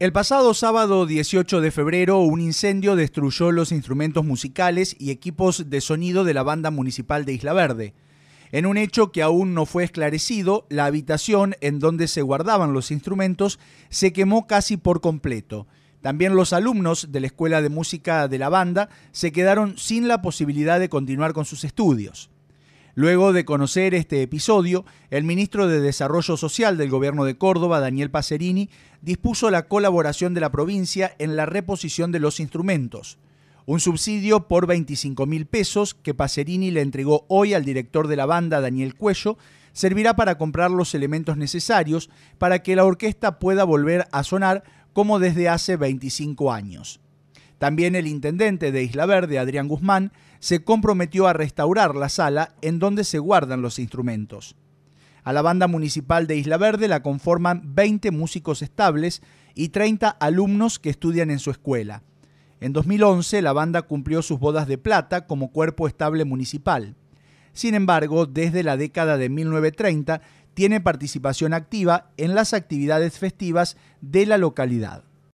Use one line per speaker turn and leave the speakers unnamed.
El pasado sábado 18 de febrero, un incendio destruyó los instrumentos musicales y equipos de sonido de la banda municipal de Isla Verde. En un hecho que aún no fue esclarecido, la habitación en donde se guardaban los instrumentos se quemó casi por completo. También los alumnos de la Escuela de Música de la Banda se quedaron sin la posibilidad de continuar con sus estudios. Luego de conocer este episodio, el ministro de Desarrollo Social del gobierno de Córdoba, Daniel Pacerini, dispuso la colaboración de la provincia en la reposición de los instrumentos. Un subsidio por 25 mil pesos que Pacerini le entregó hoy al director de la banda, Daniel Cuello, servirá para comprar los elementos necesarios para que la orquesta pueda volver a sonar como desde hace 25 años. También el intendente de Isla Verde, Adrián Guzmán, se comprometió a restaurar la sala en donde se guardan los instrumentos. A la banda municipal de Isla Verde la conforman 20 músicos estables y 30 alumnos que estudian en su escuela. En 2011 la banda cumplió sus bodas de plata como cuerpo estable municipal. Sin embargo, desde la década de 1930 tiene participación activa en las actividades festivas de la localidad.